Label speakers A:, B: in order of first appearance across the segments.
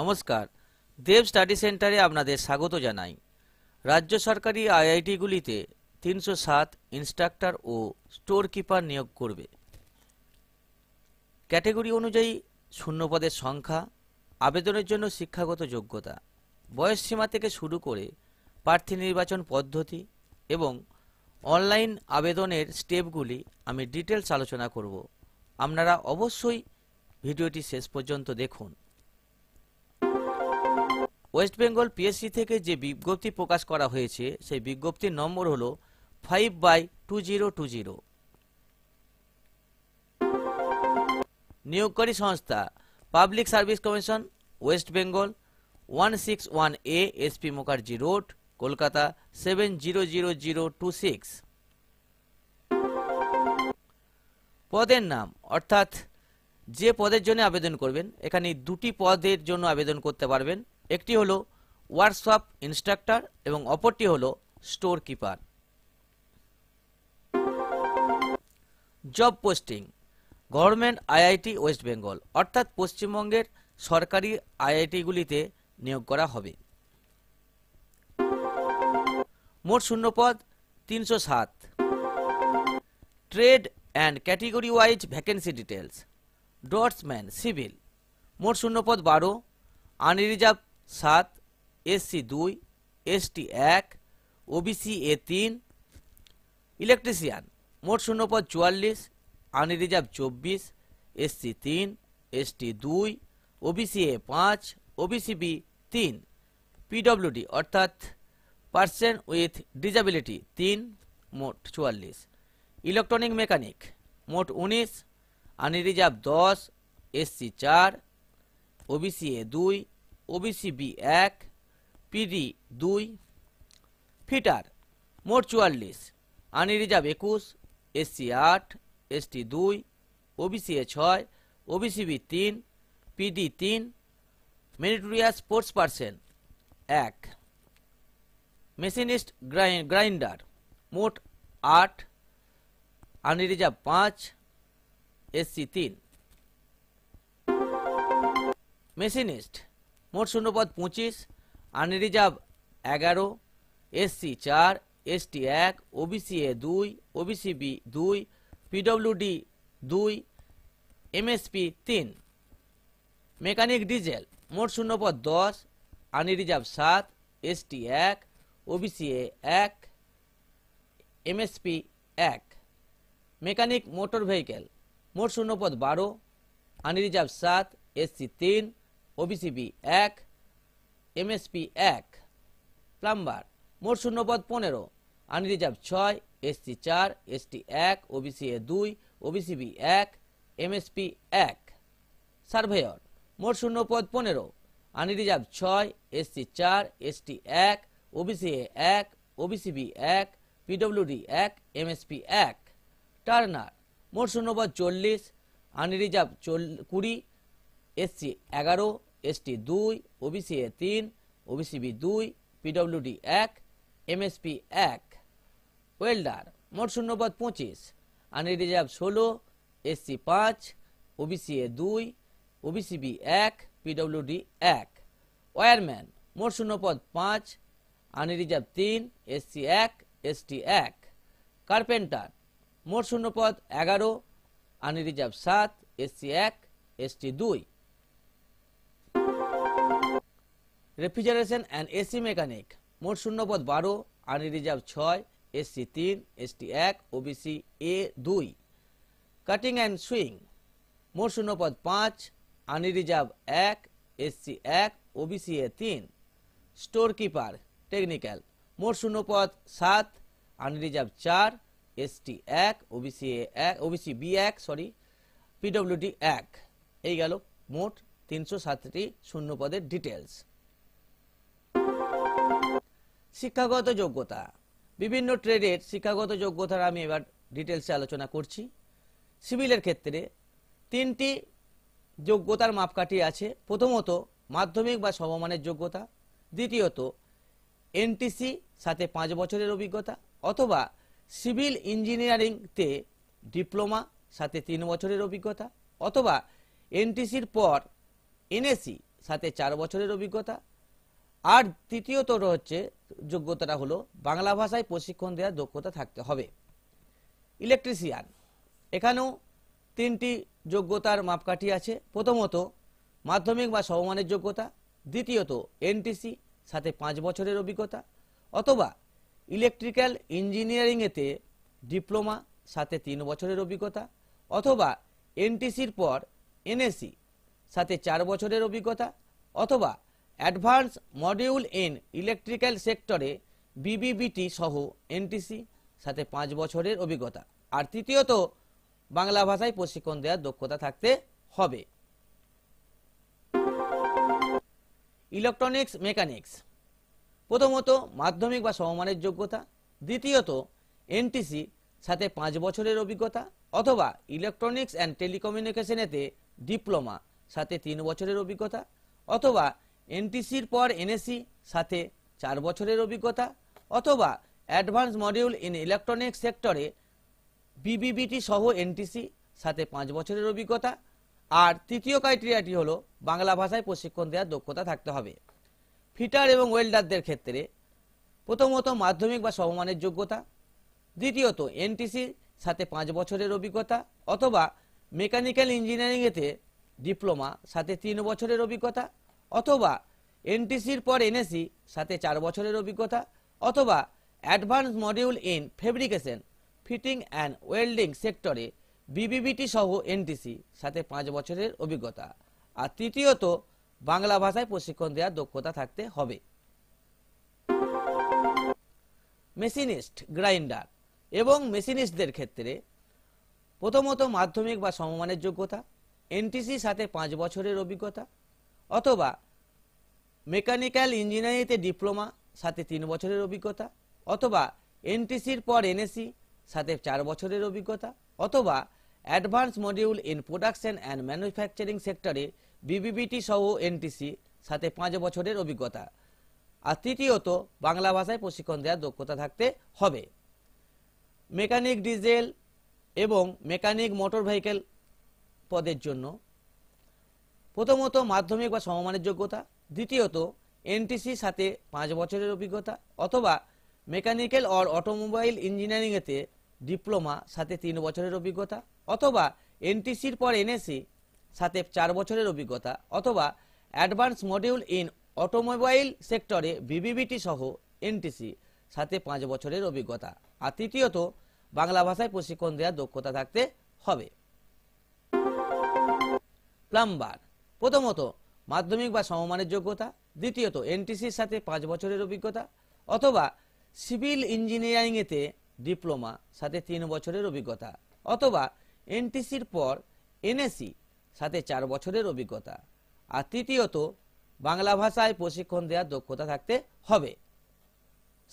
A: নমস্কার দেব স্টাডি সেন্টারে আপনাদের স্বাগত জানাই রাজ্য সরকারি আইআইটিগুলিতে তিনশো সাত ইনস্ট্রাক্টর ও স্টোর কিপার নিয়োগ করবে ক্যাটেগরি অনুযায়ী শূন্যপদের সংখ্যা আবেদনের জন্য শিক্ষাগত যোগ্যতা বয়সসীমা থেকে শুরু করে প্রার্থী নির্বাচন পদ্ধতি এবং অনলাইন আবেদনের স্টেপগুলি আমি ডিটেলস আলোচনা করব আপনারা অবশ্যই ভিডিওটি শেষ পর্যন্ত দেখুন ওয়েস্ট বেঙ্গল পিএসসি থেকে যে বিজ্ঞপ্তি প্রকাশ করা হয়েছে সেই বিজ্ঞপ্তির নম্বর হল five by two zero two zero নিয়োগকারী সংস্থা Public Service Commission West Bengal one six one A SP Mukherjee road Kolkata seven zero zero zero two six পদের নাম অর্থাৎ যে পদের জন্য আবেদন করবেন এখানে দুটি পদের জন্য আবেদন করতে পারবেন একটি হলো ওয়ার্কশপ ইনস্ট্রাক্টর এবং অপরটি হলো store keeper job posting government IIT West Bengal অর্থাৎ পশ্চিমবঙ্গের সরকারি আইআইটিগুলিতে নিয়োগ করা হবে মোট শূন্যপদ তিনশো সাত trade and category wise vacancy details draughtsman civil মোট শূন্যপদ বারো আনরিজার্ভ সাত এসসি দুই এসটি এক ওবিসি এ তিন ইলেকট্রিশিয়ান মোট শূন্যপদ চুয়াল্লিশ আনরিজার্ভ চব্বিশ এসসি তিন এসটি দুই ওবিসি এ পাঁচ ওবিসি বি তিন পিডব্লিউডি অর্থাৎ পার্সন উইথ ডিজাবিলিটি তিন মোট চুয়াল্লিশ ইলেকট্রনিক মেকানিক মোট উনিশ আনরিজার্ভ দশ এসসি চার ওবিসি এ দুই ওবিসি বি এক পিডি দুই ফিটার মোট চুয়াল্লিশ আনি রিজার্ভ একুশ এসসি আট এসটি দুই ওবিসি এ ছয় ওবিসি বি তিন পিডি তিন মেরিটোরিয়াস স্পোর্টস পার্সেন এক মেশিনিস্ট গ্রাইন্ডার মোট আট আনি রিজার্ভ পাঁচ এসসি তিন মেশিনিস্ট মোট শূন্যপদ পঁচিশ আনরিজার্ভ এগারো এসসি চার এসটি এক ওবিসি এ দুই ওবিসি বি দুই পিডব্লিউডি দুই এমএসপি তিন মেকানিক ডিজেল মোট শূন্যপদ দশ আনরিজার্ভ সাত এসটি এক ওবিসি এ এক এমএসপি এক মেকানিক মোটর ভেহিকেল মোট শূন্যপদ বারো আনরিজার্ভ সাত এসসি তিন ওবিসিবি এক এমএসপি এক প্লাম্বার মোট শূন্যপদ পনেরো আনরিজার্ভ ছয় এসটি চার এসটি এক ওবিসি এ দুই ওবিসিবি এক এমএসপি এক সার্ভেয়র মোট শূন্যপদ পনেরো আনরিজার্ভ ছয় এসসি চার এসটি এক ওবিসি এ এক ওবিসিবি এক পিডব্লিউডি এক এমএসপি এক টার্নার মোট শূন্যপদ চল্লিশ আনরিজার্ভ চল কুড়ি এসসি এগারো এসটি দুই ওবিসি এ তিন ওবিসিবি দুই পিডব্লিউডি এক এমএসপি এক ওয়েল্ডার মোট শূন্যপদ পঁচিশ আনি রিজার্ভ ষোলো এসসি পাঁচ ওবিসি এ দুই বি এক পিডব্লিউডি এক ওয়ারম্যান মোট শূন্যপদ পাঁচ আনি রিজার্ভ তিন এসসি এক এসটি এক কার্পেন্টার মোট শূন্যপদ এগারো আনি রিজার্ভ সাত এসসি এক এসটি দুই রেফ্রিজারেশন অ্যান্ড এসি মেকানিক মোট শূন্যপদ বারো আনি রিজার্ভ ছয় এসসি তিন এসটি এক ওবিসি এ দুই কাটিং অ্যান্ড সুইং মোট শূন্যপদ পাঁচ আনি রিজার্ভ এক এসসি এক ওবিসি এ তিন স্টোর কিপার টেকনিক্যাল মোট শূন্যপদ সাত আনি রিজার্ভ চার এসটি এক ওবিসি এ এক ওবিসি বি এক সরি পিডব্লিউডি এক এই গেল মোট তিনশো সাতটি শূন্যপদের ডিটেলস শিক্ষাগত যোগ্যতা বিভিন্ন ট্রেডের শিক্ষাগত যোগ্যতার আমি এবার ডিটেলসে আলোচনা করছি সিভিলের ক্ষেত্রে তিনটি যোগ্যতার মাপকাঠি আছে প্রথমত মাধ্যমিক বা সমমানের যোগ্যতা দ্বিতীয়ত এনটিসি সাথে পাঁচ বছরের অভিজ্ঞতা অথবা সিভিল ইঞ্জিনিয়ারিংতে ডিপ্লোমা সাথে তিন বছরের অভিজ্ঞতা অথবা এনটিসির পর এনএসি সাথে চার বছরের অভিজ্ঞতা আর তৃতীয়ত হচ্ছে যোগ্যতাটা হলো বাংলা ভাষায় প্রশিক্ষণ দেওয়ার দক্ষতা থাকতে হবে ইলেকট্রিশিয়ান এখানেও তিনটি যোগ্যতার মাপকাঠি আছে প্রথমত মাধ্যমিক বা সমমানের যোগ্যতা দ্বিতীয়ত এনটিসি সাথে পাঁচ বছরের অভিজ্ঞতা অথবা ইলেকট্রিক্যাল ইঞ্জিনিয়ারিংয়েতে ডিপ্লোমা সাথে তিন বছরের অভিজ্ঞতা অথবা এনটিসির পর এনএসি সাথে চার বছরের অভিজ্ঞতা অথবা অ্যাডভান্স মডিউল ইন ইলেকট্রিক্যাল সেক্টরে বিবিবিটি সহ এনটিসি সাথে পাঁচ বছরের অভিজ্ঞতা আর তৃতীয়ত বাংলা ভাষায় প্রশিক্ষণ দেওয়ার দক্ষতা থাকতে হবে ইলেকট্রনিক্স মেকানিক্স প্রথমত মাধ্যমিক বা সমমানের যোগ্যতা দ্বিতীয়ত এনটিসি সাথে পাঁচ বছরের অভিজ্ঞতা অথবা ইলেকট্রনিক্স অ্যান্ড টেলিকমিউনিকেশনেতে ডিপ্লোমা সাথে তিন বছরের অভিজ্ঞতা অথবা এনটিসির পর এনএসি সাথে চার বছরের অভিজ্ঞতা অথবা অ্যাডভান্স মডিউল ইন ইলেকট্রনিক সেক্টরে বিবিবিটি সহ এনটিসি সাথে পাঁচ বছরের অভিজ্ঞতা আর তৃতীয় ক্রাইটেরিয়াটি হলো বাংলা ভাষায় প্রশিক্ষণ দেওয়ার দক্ষতা থাকতে হবে ফিটার এবং ওয়েল্ডারদের ক্ষেত্রে প্রথমত মাধ্যমিক বা সমমানের যোগ্যতা দ্বিতীয়ত এনটিসির সাথে পাঁচ বছরের অভিজ্ঞতা অথবা মেকানিক্যাল ইঞ্জিনিয়ারিংয়েতে ডিপ্লোমা সাথে তিন বছরের অভিজ্ঞতা অথবা এনটিসির পর এনএসি সাথে চার বছরের অভিজ্ঞতা অথবা advance module in fabrication fitting and welding সেক্টরে বিবিবিটি সহ এনটিসি সাথে পাঁচ বছরের অভিজ্ঞতা আর তৃতীয়ত বাংলা ভাষায় প্রশিক্ষণ দেওয়ার দক্ষতা থাকতে হবে মেশিনিস্ট গ্রাইন্ডার এবং মেশিনিস্টদের ক্ষেত্রে প্রথমত মাধ্যমিক বা সমমানের যোগ্যতা এনটিসির সাথে পাঁচ বছরের অভিজ্ঞতা অথবা মেকানিক্যাল ইঞ্জিনিয়ারিংতে ডিপ্লোমা সাথে তিন বছরের অভিজ্ঞতা অথবা এনটিসির পর এনএসি সাথে চার বছরের অভিজ্ঞতা অথবা advance module in production and manufacturing সেক্টরে বিবিবিটি সহ এনটিসি সাথে পাঁচ বছরের অভিজ্ঞতা আর তৃতীয়ত বাংলা ভাষায় প্রশিক্ষণ দেওয়ার দক্ষতা থাকতে হবে মেকানিক ডিজেল এবং মেকানিক মোটর ভেহিকেল পদের জন্য প্রথমত মাধ্যমিক বা সমমানের যোগ্যতা দ্বিতীয়ত এনটিসির সাথে পাঁচ বছরের অভিজ্ঞতা অথবা মেকানিক্যাল অর অটোমোবাইল ইঞ্জিনিয়ারিংয়েতে ডিপ্লোমা সাথে তিন বছরের অভিজ্ঞতা অথবা এনটিসির পর এনএসি সাথে চার বছরের অভিজ্ঞতা অথবা অ্যাডভান্স মডিউল ইন অটোমোবাইল সেক্টরে বিবিবিটি সহ এনটিসি সাথে পাঁচ বছরের অভিজ্ঞতা আর তৃতীয়ত বাংলা ভাষায় প্রশিক্ষণ দেওয়ার দক্ষতা থাকতে হবে প্লাম্বার প্রথমত মাধ্যমিক বা সমমানের যোগ্যতা দ্বিতীয়ত এনটিসির সাথে পাঁচ বছরের অভিজ্ঞতা অথবা সিভিল ইঞ্জিনিয়ারিংয়েতে ডিপ্লোমা সাথে তিন বছরের অভিজ্ঞতা অথবা এনটিসির পর এনএসি সাথে চার বছরের অভিজ্ঞতা আর তৃতীয়ত বাংলা ভাষায় প্রশিক্ষণ দেওয়ার দক্ষতা থাকতে হবে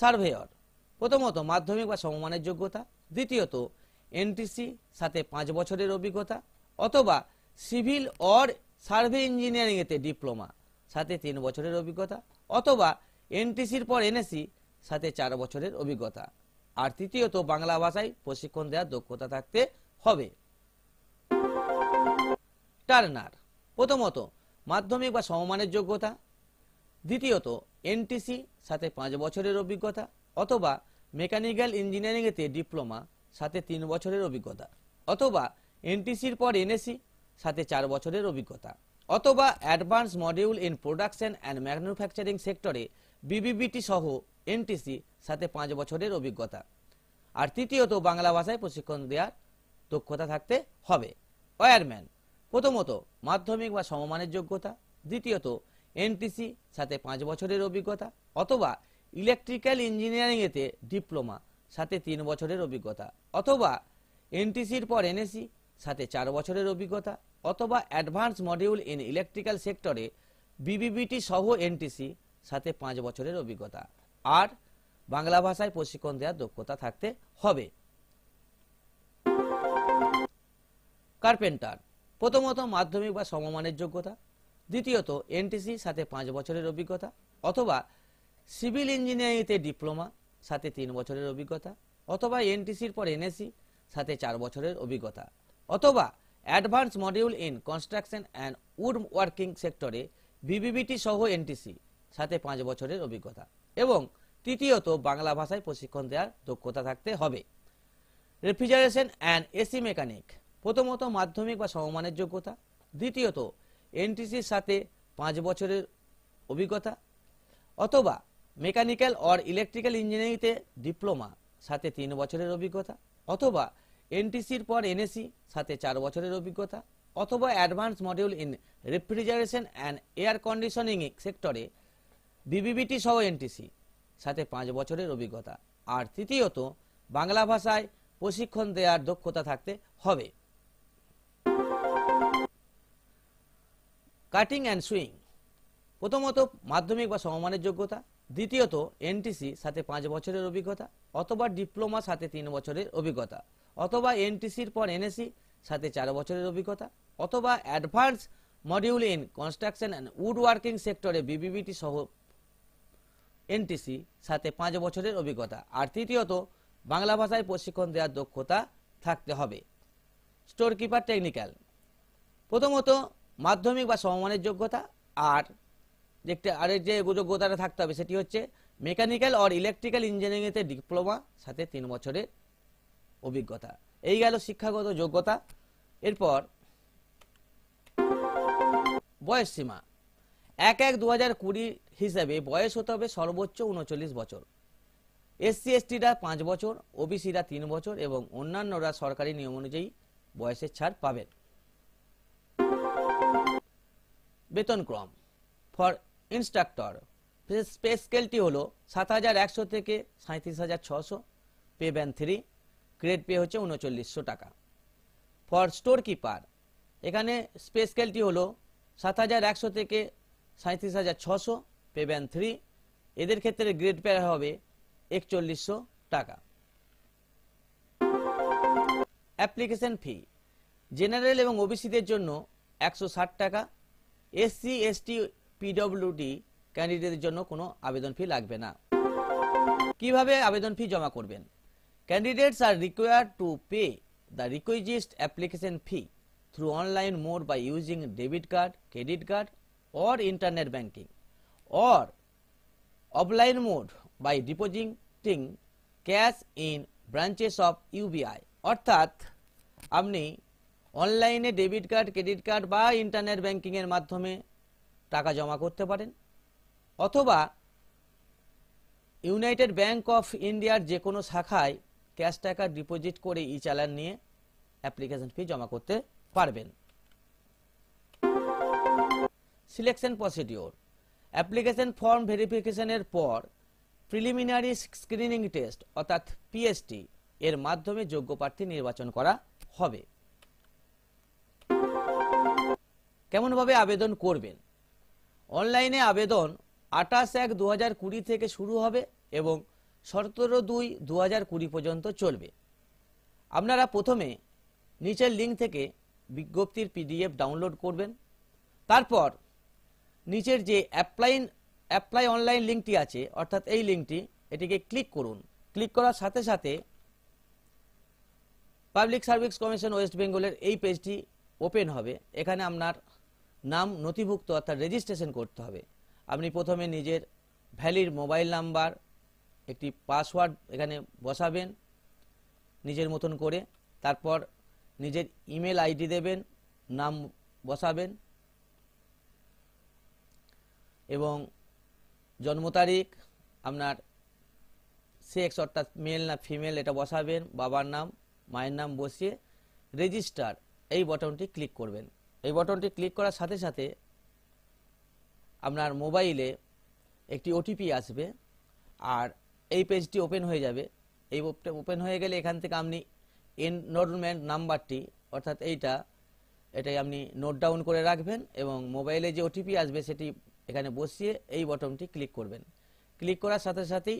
A: সার্ভেয়র প্রথমত মাধ্যমিক বা সমমানের যোগ্যতা দ্বিতীয়ত এনটিসি সাথে পাঁচ বছরের অভিজ্ঞতা অথবা সিভিল অর সার্ভে ইঞ্জিনিয়ারিংয়েতে ডিপ্লোমা সাথে তিন বছরের অভিজ্ঞতা অথবা এনটিসির পর এনএসি সাথে চার বছরের অভিজ্ঞতা আর তৃতীয়ত বাংলা ভাষায় প্রশিক্ষণ দেওয়ার দক্ষতা থাকতে হবে টার্নার প্রথমত মাধ্যমিক বা সমমানের যোগ্যতা দ্বিতীয়ত এনটিসি সাথে পাঁচ বছরের অভিজ্ঞতা অথবা মেকানিক্যাল ইঞ্জিনিয়ারিংয়েতে ডিপ্লোমা সাথে তিন বছরের অভিজ্ঞতা অথবা এনটিসির পর এনএসি সাথে চার বছরের অভিজ্ঞতা অথবা advance module in production and manufacturing সেক্টরে বিবিবিটি সহ এনটিসি সাথে পাঁচ বছরের অভিজ্ঞতা আর তৃতীয়ত বাংলা ভাষায় প্রশিক্ষণ দেওয়ার দক্ষতা থাকতে হবে ওয়ারম্যান প্রথমত মাধ্যমিক বা সমমানের যোগ্যতা দ্বিতীয়ত এনটিসি সাথে পাঁচ বছরের অভিজ্ঞতা অথবা ইলেকট্রিক্যাল ইঞ্জিনিয়ারিংয়েতে ডিপ্লোমা সাথে তিন বছরের অভিজ্ঞতা অথবা এনটিসির পর এনএসি সাথে চার বছরের অভিজ্ঞতা অথবা অ্যাডভান্স মডিউল ইন ইলেকট্রিক্যাল সেক্টরে বিবিবিটি সহ এনটিসি সাথে পাঁচ বছরের অভিজ্ঞতা আর বাংলা ভাষায় প্রশিক্ষণ দেওয়ার দক্ষতা থাকতে হবে কার্পেন্টার প্রথমত মাধ্যমিক বা সমমানের যোগ্যতা দ্বিতীয়ত এনটিসি সাথে পাঁচ বছরের অভিজ্ঞতা অথবা সিভিল ইঞ্জিনিয়ারিংতে ডিপ্লোমা সাথে তিন বছরের অভিজ্ঞতা অথবা এনটিসির পর এনএসি e সাথে চার বছরের অভিজ্ঞতা অথবা advance module in construction and wood working সেক্টরে বিবিবিটি সহ এনটিসি সাথে পাঁচ বছরের অভিজ্ঞতা এবং তৃতীয়ত বাংলা ভাষায় প্রশিক্ষণ দেওয়ার দক্ষতা থাকতে হবে রেফ্রিজারেশন অ্যান্ড এসি মেকানিক প্রথমত মাধ্যমিক বা সমমানের যোগ্যতা দ্বিতীয়ত এনটিসির সাথে পাঁচ বছরের অভিজ্ঞতা অথবা মেকানিক্যাল অর ইলেকট্রিক্যাল ইঞ্জিনিয়ারিংতে ডিপ্লোমা সাথে তিন বছরের অভিজ্ঞতা অথবা এনটিসির পর এনএসি সাথে চার বছরের অভিজ্ঞতা অথবা advance module in refrigeration and air conditioning সেক্টরে বিবিবিটি সহ এনটিসি সাথে পাঁচ বছরের অভিজ্ঞতা আর তৃতীয়ত বাংলা ভাষায় প্রশিক্ষণ দেওয়ার দক্ষতা থাকতে হবে কাটিং অ্যান্ড সুইং প্রথমত মাধ্যমিক বা সমমানের যোগ্যতা দ্বিতীয়ত এনটিসি সাথে পাঁচ বছরের অভিজ্ঞতা অথবা ডিপ্লোমা সাথে তিন বছরের অভিজ্ঞতা অথবা এনটিসির পর এনএসি সাথে চার বছরের অভিজ্ঞতা অথবা advance module in construction and wood working সেক্টরে বিবিবিটি সহ এনটিসি সাথে পাঁচ বছরের অভিজ্ঞতা আর তৃতীয়ত বাংলা ভাষায় প্রশিক্ষণ দেওয়ার দক্ষতা থাকতে হবে স্টোর কিপার টেকনিক্যাল প্রথমত মাধ্যমিক বা সমমানের যোগ্যতা আর দেখতে আরের যে যোগ্যতাটা থাকতে হবে সেটি হচ্ছে মেকানিক্যাল অর ইলেকট্রিক্যাল ইঞ্জিনিয়ারিংয়েতে ডিপ্লোমা সাথে তিন বছরের অভিজ্ঞতা এই গেল শিক্ষাগত যোগ্যতা এরপর বয়স সীমা এক এক দু হাজার কুড়ি হিসাবে বয়স হতে হবে সর্বোচ্চ উনচল্লিশ বছর এসসি এসটিরা পাঁচ বছর ওবিসিরা তিন বছর এবং অন্যান্যরা সরকারি নিয়ম অনুযায়ী বয়সের ছাড় পাবেন বেতনক্রম ফর ইনস্ট্রাক্টর স্পেস স্কেলটি হল সাত হাজার একশো থেকে সাঁত্রিশ হাজার ছশো pay band three grade pay হচ্ছে উনচল্লিশশো টাকা ফর স্টোর কিপার এখানে স্পেস স্কেলটি হলো সাত হাজার একশো থেকে সাঁত্রিশ হাজার ছশো পে ব্যান থ্রি এদের ক্ষেত্রে গ্রেড পে হবে একচল্লিশশো টাকা অ্যাপ্লিকেশন ফি জেনারেল এবং ওবিসিদের জন্য একশো ষাট টাকা এসসি এসটি পিডব্লিউডি ক্যান্ডিডেটদের জন্য কোনো আবেদন ফি লাগবে না কিভাবে আবেদন ফি জমা করবেন Candidates are required to pay the requisite application fee through online mode by using debit card, credit card or internet banking or offline mode by depositing cash in branches of UBI অর্থাৎ আপনি অনলাইনে debit card credit card বা internet ব্যাংকিংয়ের মাধ্যমে টাকা জমা করতে পারেন অথবা ইউনাইটেড ব্যাংক অফ ইন্ডিয়ার যে কোনো শাখায় ক্যাশ টাকা ডিপোজিট করে ই চালান নিয়ে অ্যাপ্লিকেশন ফি জমা করতে পারবেন সিলেকশন প্রসিডিওর অ্যাপ্লিকেশন ফর্ম ভেরিফিকেশনের পর প্রিলিমিনারি স্ক্রিনিং টেস্ট অর্থাৎ পিএসটি এর মাধ্যমে যোগ্য প্রার্থী নির্বাচন করা হবে কেমনভাবে আবেদন করবেন অনলাইনে আবেদন আঠাশ এক দু থেকে শুরু হবে এবং সতেরো দুই দু হাজার কুড়ি পর্যন্ত চলবে আপনারা প্রথমে নিচের লিঙ্ক থেকে বিজ্ঞপ্তির পিডিএফ ডাউনলোড করবেন তারপর নিচের যে অ্যাপ্লাইন অ্যাপ্লাই অনলাইন লিঙ্কটি আছে অর্থাৎ এই লিঙ্কটি এটিকে ক্লিক করুন ক্লিক করার সাথে সাথে পাবলিক সার্ভিস কমিশন ওয়েস্ট বেঙ্গলের এই পেজটি ওপেন হবে এখানে আপনার নাম নথিভুক্ত অর্থাৎ রেজিস্ট্রেশন করতে হবে আপনি প্রথমে নিজের ভ্যালির মোবাইল নাম্বার একটি পাসওয়ার্ড এখানে বসাবেন নিজের মতন করে তারপর নিজের ইমেল আইডি দেবেন নাম বসাবেন এবং জন্ম তারিখ আপনার সেক্স অর্থাৎ মেল না ফিমেল এটা বসাবেন বাবার নাম মায়ের নাম বসিয়ে রেজিস্টার এই বটনটি ক্লিক করবেন এই বটনটি ক্লিক করার সাথে সাথে আপনার মোবাইলে একটি ওটিপি আসবে আর এই পেজটি ওপেন হয়ে যাবে এই ওপেন হয়ে গেলে এখান থেকে আপনি এনরোলমেন্ট নাম্বারটি অর্থাৎ এইটা এটাই আপনি নোট ডাউন করে রাখবেন এবং মোবাইলে যে ওটিপি আসবে সেটি এখানে বসিয়ে এই বটনটি ক্লিক করবেন ক্লিক করার সাথে সাথেই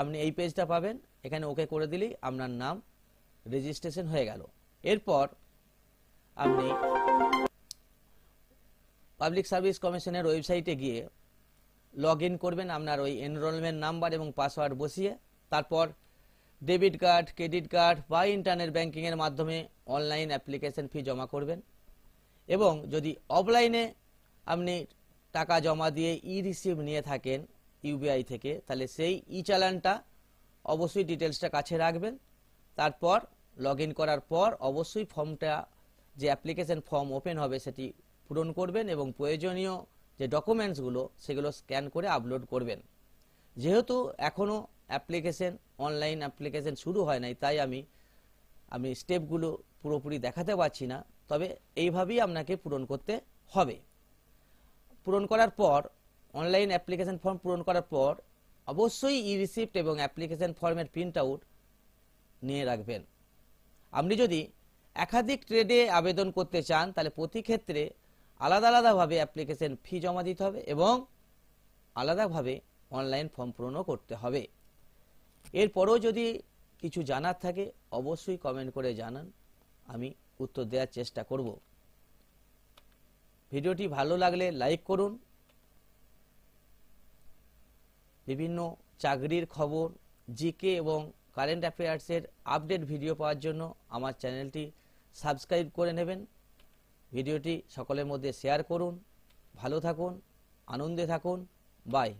A: আপনি এই পেজটা পাবেন এখানে ওকে করে দিলেই আপনার নাম রেজিস্ট্রেশন হয়ে গেল এরপর আপনি পাবলিক সার্ভিস কমিশনের ওয়েবসাইটে গিয়ে লগ ইন করবেন আপনার ওই এনরোলমেন্ট নাম্বার এবং পাসওয়ার্ড বসিয়ে তারপর ডেবিট কার্ড ক্রেডিট কার্ড বা ইন্টারনেট ব্যাংকিংয়ের মাধ্যমে অনলাইন অ্যাপ্লিকেশন ফি জমা করবেন এবং যদি অফলাইনে আপনি টাকা জমা দিয়ে ই রিসিভ নিয়ে থাকেন ইউবিআই থেকে তাহলে সেই ই চালানটা অবশ্যই ডিটেলসটা কাছে রাখবেন তারপর লগ করার পর অবশ্যই ফর্মটা যে অ্যাপ্লিকেশন ফর্ম ওপেন হবে সেটি পূরণ করবেন এবং প্রয়োজনীয় যে ডকুমেন্টসগুলো সেগুলো স্ক্যান করে আপলোড করবেন যেহেতু এখনও অ্যাপ্লিকেশন অনলাইন অ্যাপ্লিকেশন শুরু হয় নাই তাই আমি আমি স্টেপগুলো পুরোপুরি দেখাতে পারছি না তবে এইভাবেই আপনাকে পূরণ করতে হবে পূরণ করার পর অনলাইন অ্যাপ্লিকেশন ফর্ম পূরণ করার পর অবশ্যই ই রিসিপ্ট এবং অ্যাপ্লিকেশান ফর্মের প্রিন্ট আউট নিয়ে রাখবেন আপনি যদি একাধিক ট্রেডে আবেদন করতে চান তাহলে প্রতি ক্ষেত্রে আলাদা আলাদাভাবে অ্যাপ্লিকেশন ফি জমা দিতে হবে এবং আলাদাভাবে অনলাইন ফর্ম পূরণও করতে হবে এরপরও যদি কিছু জানার থাকে অবশ্যই কমেন্ট করে জানান আমি উত্তর দেওয়ার চেষ্টা করব ভিডিওটি ভালো লাগলে লাইক করুন বিভিন্ন চাকরির খবর জিকে এবং কারেন্ট অ্যাফেয়ার্সের আপডেট ভিডিও পাওয়ার জন্য আমার চ্যানেলটি সাবস্ক্রাইব করে নেবেন ভিডিওটি সকলের মধ্যে শেয়ার করুন ভালো থাকুন আনন্দে থাকুন বাই